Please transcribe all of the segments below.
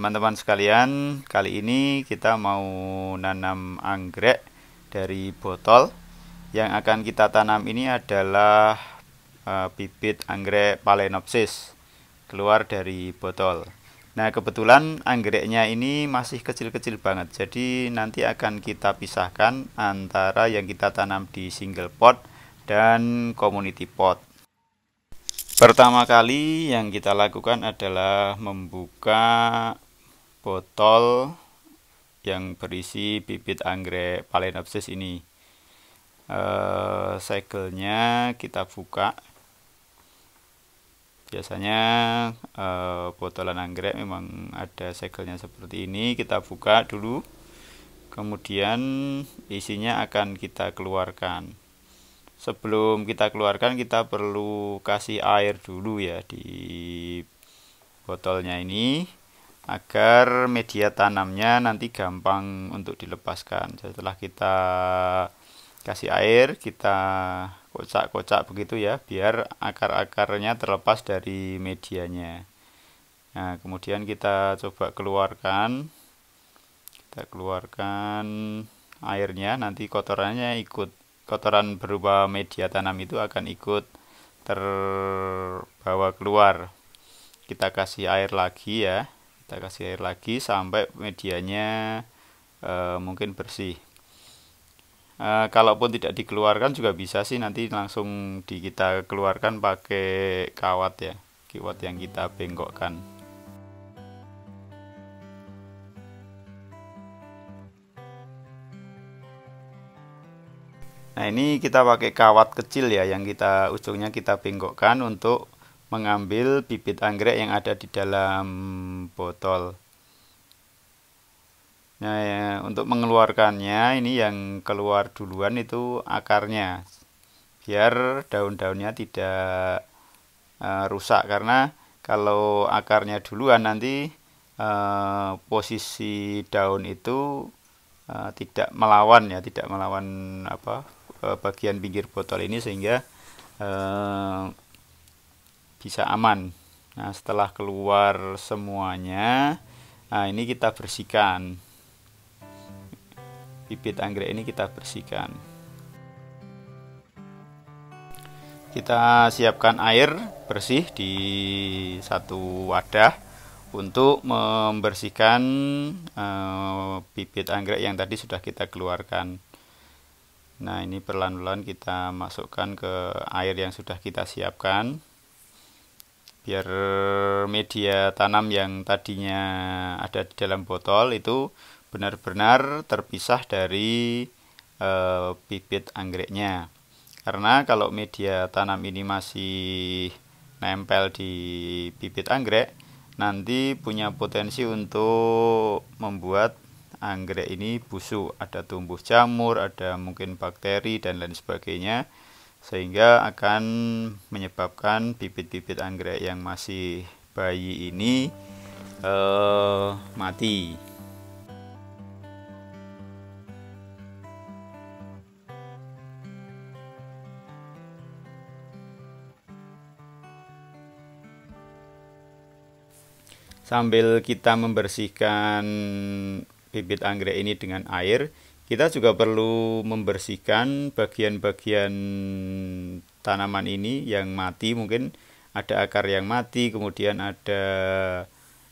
Teman-teman sekalian, kali ini kita mau nanam anggrek dari botol. Yang akan kita tanam ini adalah e, bibit anggrek palenopsis keluar dari botol. Nah, kebetulan anggreknya ini masih kecil-kecil banget. Jadi nanti akan kita pisahkan antara yang kita tanam di single pot dan community pot. Pertama kali yang kita lakukan adalah membuka botol yang berisi bibit anggrek Phalaenopsis ini. Eh, segelnya kita buka. Biasanya eh, botolan anggrek memang ada segelnya seperti ini. Kita buka dulu. Kemudian isinya akan kita keluarkan. Sebelum kita keluarkan kita perlu kasih air dulu ya di botolnya ini agar media tanamnya nanti gampang untuk dilepaskan. Setelah kita kasih air, kita kocak-kocak begitu ya, biar akar-akarnya terlepas dari medianya. Nah, kemudian kita coba keluarkan. Kita keluarkan airnya, nanti kotorannya ikut kotoran berupa media tanam itu akan ikut terbawa keluar. Kita kasih air lagi ya kita kasih air lagi sampai medianya e, mungkin bersih e, kalaupun tidak dikeluarkan juga bisa sih nanti langsung di kita keluarkan pakai kawat ya kawat yang kita bengkokkan Nah ini kita pakai kawat kecil ya yang kita ujungnya kita bengkokkan untuk mengambil bibit anggrek yang ada di dalam botol. Nah, ya, untuk mengeluarkannya ini yang keluar duluan itu akarnya. Biar daun-daunnya tidak uh, rusak karena kalau akarnya duluan nanti uh, posisi daun itu uh, tidak melawan ya, tidak melawan apa bagian pinggir botol ini sehingga uh, bisa aman nah setelah keluar semuanya nah ini kita bersihkan bibit anggrek ini kita bersihkan kita siapkan air bersih di satu wadah untuk membersihkan e, bibit anggrek yang tadi sudah kita keluarkan nah ini perlahan-lahan kita masukkan ke air yang sudah kita siapkan biar media tanam yang tadinya ada di dalam botol itu benar-benar terpisah dari e, bibit anggreknya karena kalau media tanam ini masih nempel di bibit anggrek nanti punya potensi untuk membuat anggrek ini busuk ada tumbuh jamur ada mungkin bakteri dan lain sebagainya sehingga akan menyebabkan bibit-bibit anggrek yang masih bayi ini uh, mati. Sambil kita membersihkan bibit anggrek ini dengan air, kita juga perlu membersihkan bagian-bagian tanaman ini yang mati mungkin ada akar yang mati, kemudian ada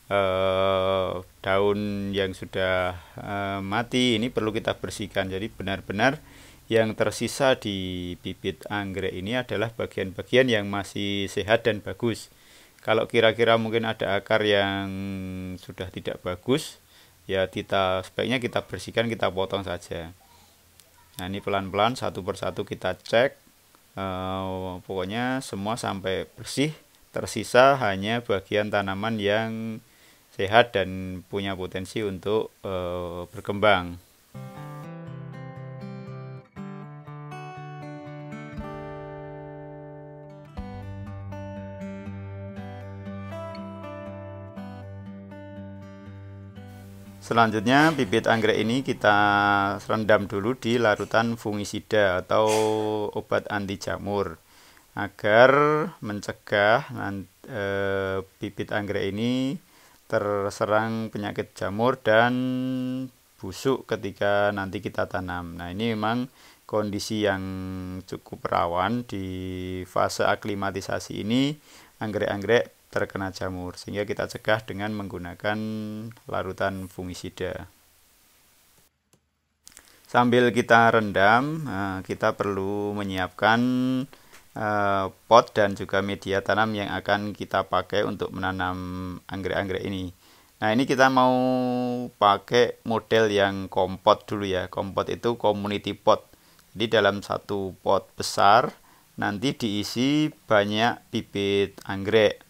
eh, daun yang sudah eh, mati. Ini perlu kita bersihkan. Jadi benar-benar yang tersisa di bibit anggrek ini adalah bagian-bagian yang masih sehat dan bagus. Kalau kira-kira mungkin ada akar yang sudah tidak bagus, ya kita sebaiknya kita bersihkan kita potong saja nah ini pelan-pelan satu persatu kita cek uh, pokoknya semua sampai bersih tersisa hanya bagian tanaman yang sehat dan punya potensi untuk uh, berkembang Selanjutnya bibit anggrek ini kita rendam dulu di larutan fungisida atau obat anti jamur agar mencegah e, bibit anggrek ini terserang penyakit jamur dan busuk ketika nanti kita tanam. Nah, ini memang kondisi yang cukup rawan di fase aklimatisasi ini anggrek-anggrek terkena jamur sehingga kita cegah dengan menggunakan larutan fungisida sambil kita rendam eh, kita perlu menyiapkan eh, pot dan juga media tanam yang akan kita pakai untuk menanam anggrek-anggrek ini nah ini kita mau pakai model yang kompot dulu ya kompot itu community pot jadi dalam satu pot besar nanti diisi banyak bibit anggrek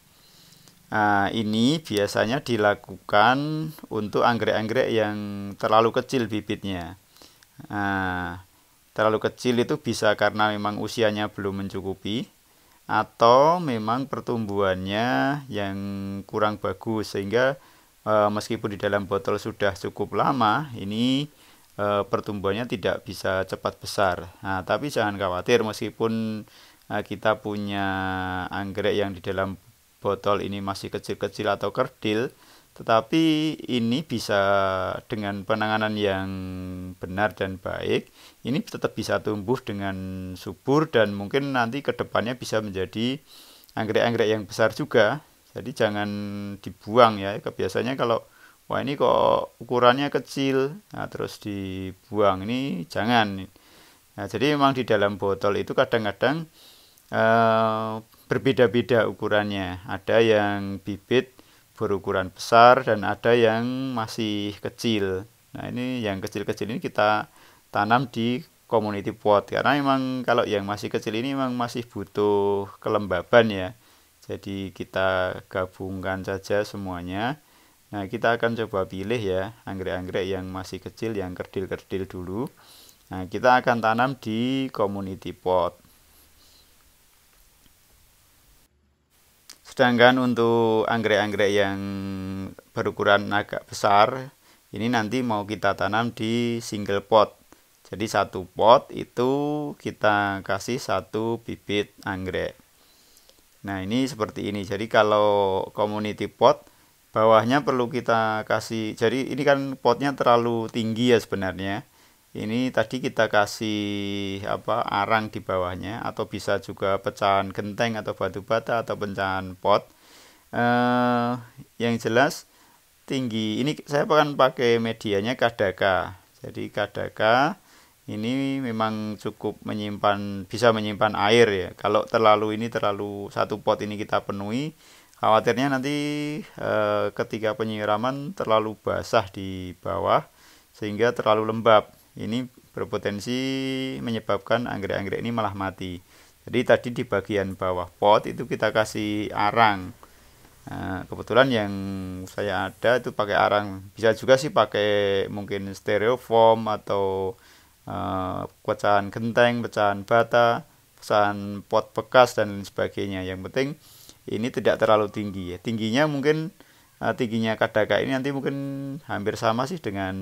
Nah, ini biasanya dilakukan untuk anggrek-anggrek yang terlalu kecil bibitnya. Nah, terlalu kecil itu bisa karena memang usianya belum mencukupi atau memang pertumbuhannya yang kurang bagus sehingga e, meskipun di dalam botol sudah cukup lama ini e, pertumbuhannya tidak bisa cepat besar. Nah, tapi jangan khawatir meskipun e, kita punya anggrek yang di dalam botol ini masih kecil-kecil atau kerdil, tetapi ini bisa dengan penanganan yang benar dan baik, ini tetap bisa tumbuh dengan subur dan mungkin nanti kedepannya bisa menjadi anggrek-anggrek yang besar juga. Jadi jangan dibuang ya. Biasanya kalau wah ini kok ukurannya kecil, nah terus dibuang ini jangan. Nah, jadi memang di dalam botol itu kadang-kadang eh, berbeda-beda ukurannya. Ada yang bibit berukuran besar dan ada yang masih kecil. Nah, ini yang kecil-kecil ini kita tanam di community pot karena memang kalau yang masih kecil ini memang masih butuh kelembaban ya. Jadi kita gabungkan saja semuanya. Nah, kita akan coba pilih ya anggrek-anggrek yang masih kecil, yang kerdil-kerdil dulu. Nah, kita akan tanam di community pot. Sedangkan untuk anggrek-anggrek yang berukuran agak besar, ini nanti mau kita tanam di single pot. Jadi satu pot itu kita kasih satu bibit anggrek. Nah ini seperti ini. Jadi kalau community pot bawahnya perlu kita kasih. Jadi ini kan potnya terlalu tinggi ya sebenarnya ini tadi kita kasih apa arang di bawahnya atau bisa juga pecahan genteng atau batu bata atau pecahan pot eh, yang jelas tinggi ini saya akan pakai medianya kadaka jadi kadaka ini memang cukup menyimpan bisa menyimpan air ya kalau terlalu ini terlalu satu pot ini kita penuhi khawatirnya nanti eh, ketika penyiraman terlalu basah di bawah sehingga terlalu lembab ini berpotensi menyebabkan anggrek-anggrek ini malah mati. Jadi tadi di bagian bawah pot itu kita kasih arang. Nah, kebetulan yang saya ada itu pakai arang. Bisa juga sih pakai mungkin stereofoam atau uh, pecahan genteng, pecahan bata, pecahan pot bekas dan lain sebagainya. Yang penting ini tidak terlalu tinggi ya. Tingginya mungkin uh, tingginya kadaka ini nanti mungkin hampir sama sih dengan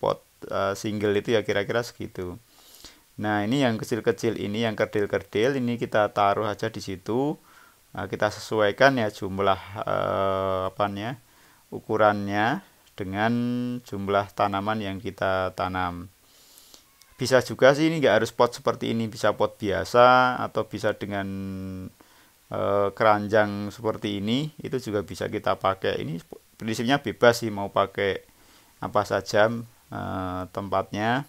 pot uh, single itu ya kira-kira segitu nah ini yang kecil-kecil ini yang kerdil-kerdil ini kita taruh aja di situ Nah, kita sesuaikan ya jumlah uh, ya ukurannya dengan jumlah tanaman yang kita tanam bisa juga sih ini nggak harus pot seperti ini bisa pot biasa atau bisa dengan keranjang seperti ini itu juga bisa kita pakai ini prinsipnya bebas sih mau pakai apa saja Eh, tempatnya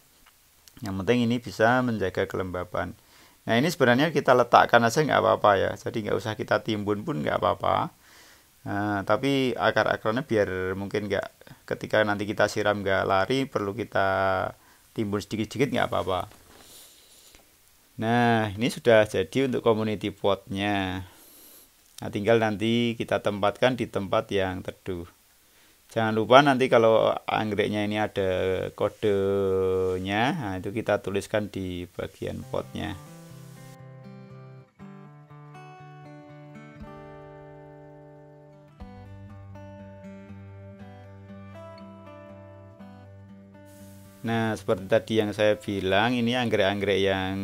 yang penting ini bisa menjaga kelembaban nah ini sebenarnya kita letakkan aja nggak apa-apa ya jadi nggak usah kita timbun pun nggak apa-apa uh, tapi akar-akarnya biar mungkin nggak ketika nanti kita siram nggak lari perlu kita timbun sedikit-sedikit nggak apa-apa Nah, ini sudah jadi untuk community potnya. Nah, tinggal nanti kita tempatkan di tempat yang teduh. Jangan lupa nanti kalau anggreknya ini ada kodenya, nah itu kita tuliskan di bagian potnya. Nah, seperti tadi yang saya bilang, ini anggrek-anggrek yang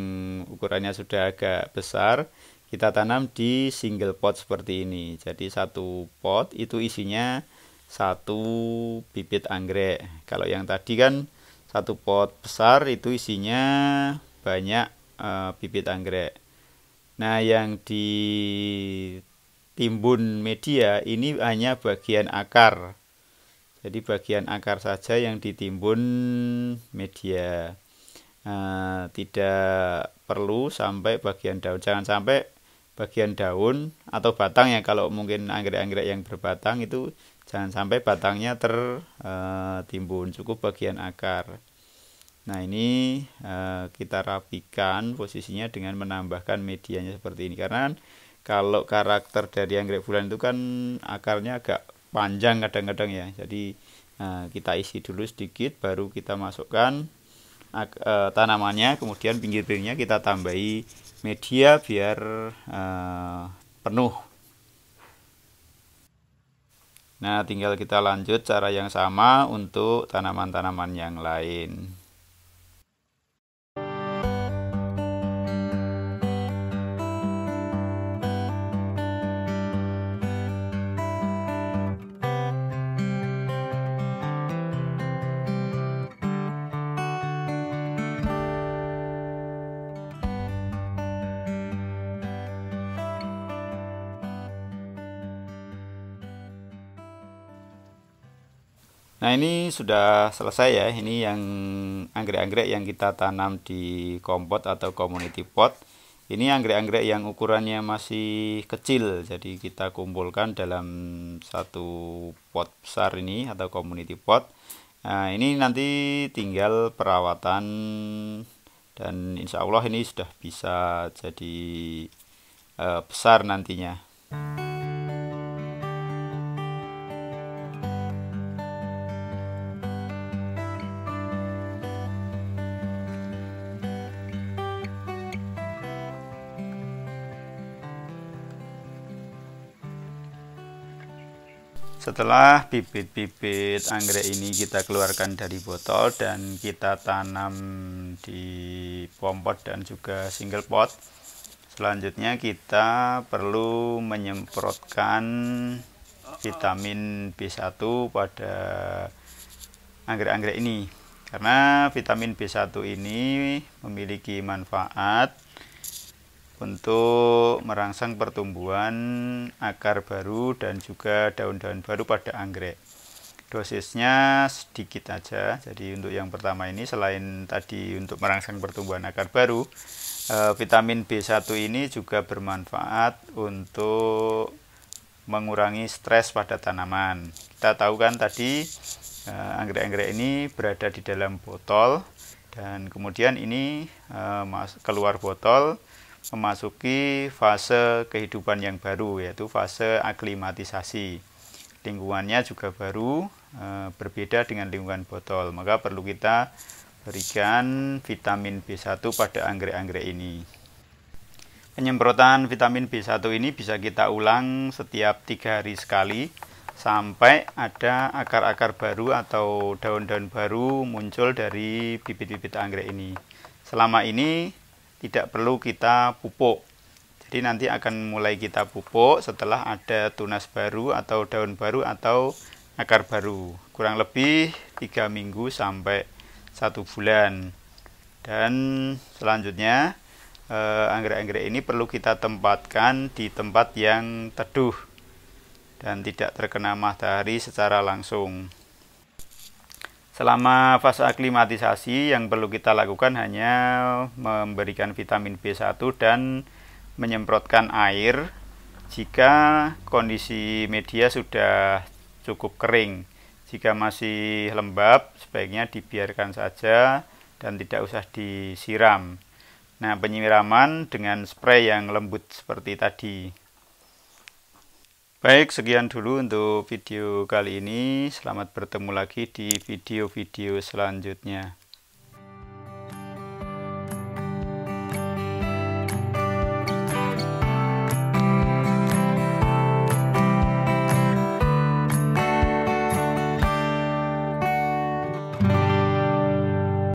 ukurannya sudah agak besar, kita tanam di single pot seperti ini. Jadi satu pot itu isinya satu bibit anggrek. Kalau yang tadi kan satu pot besar itu isinya banyak e, bibit anggrek. Nah, yang di timbun media ini hanya bagian akar. Jadi bagian akar saja yang ditimbun media. E, tidak perlu sampai bagian daun. Jangan sampai bagian daun atau batang ya kalau mungkin anggrek-anggrek yang berbatang itu Jangan sampai batangnya tertimbun eh, cukup bagian akar. Nah ini eh, kita rapikan posisinya dengan menambahkan medianya seperti ini karena kan kalau karakter dari anggrek bulan itu kan akarnya agak panjang kadang-kadang ya jadi eh, kita isi dulu sedikit baru kita masukkan tanamannya kemudian pinggir-pinggirnya kita tambahi media biar penuh Nah, tinggal kita lanjut cara yang sama untuk tanaman-tanaman yang lain. Nah ini sudah selesai ya ini yang anggrek-anggrek yang kita tanam di kompot atau community pot ini anggrek-anggrek yang ukurannya masih kecil jadi kita kumpulkan dalam satu pot besar ini atau community pot nah ini nanti tinggal perawatan dan insya Allah ini sudah bisa jadi eh, besar nantinya. Setelah bibit-bibit anggrek ini kita keluarkan dari botol dan kita tanam di pompot dan juga single pot. Selanjutnya kita perlu menyemprotkan vitamin B1 pada anggrek-anggrek ini. Karena vitamin B1 ini memiliki manfaat untuk merangsang pertumbuhan akar baru dan juga daun-daun baru pada anggrek. Dosisnya sedikit aja. Jadi untuk yang pertama ini selain tadi untuk merangsang pertumbuhan akar baru, eh, vitamin B1 ini juga bermanfaat untuk mengurangi stres pada tanaman. Kita tahu kan tadi eh, anggrek-anggrek ini berada di dalam botol dan kemudian ini eh, keluar botol memasuki fase kehidupan yang baru yaitu fase aklimatisasi. Lingkungannya juga baru, e, berbeda dengan lingkungan botol, maka perlu kita berikan vitamin B1 pada anggrek-anggrek ini. Penyemprotan vitamin B1 ini bisa kita ulang setiap tiga hari sekali sampai ada akar-akar baru atau daun-daun baru muncul dari bibit-bibit anggrek ini. Selama ini tidak perlu kita pupuk jadi nanti akan mulai kita pupuk setelah ada tunas baru atau daun baru atau akar baru kurang lebih tiga minggu sampai satu bulan dan selanjutnya eh, anggrek-anggrek ini perlu kita tempatkan di tempat yang teduh dan tidak terkena matahari secara langsung Selama fase aklimatisasi yang perlu kita lakukan hanya memberikan vitamin B1 dan menyemprotkan air jika kondisi media sudah cukup kering. Jika masih lembab, sebaiknya dibiarkan saja dan tidak usah disiram. Nah, penyiraman dengan spray yang lembut seperti tadi. Baik, sekian dulu untuk video kali ini. Selamat bertemu lagi di video-video selanjutnya.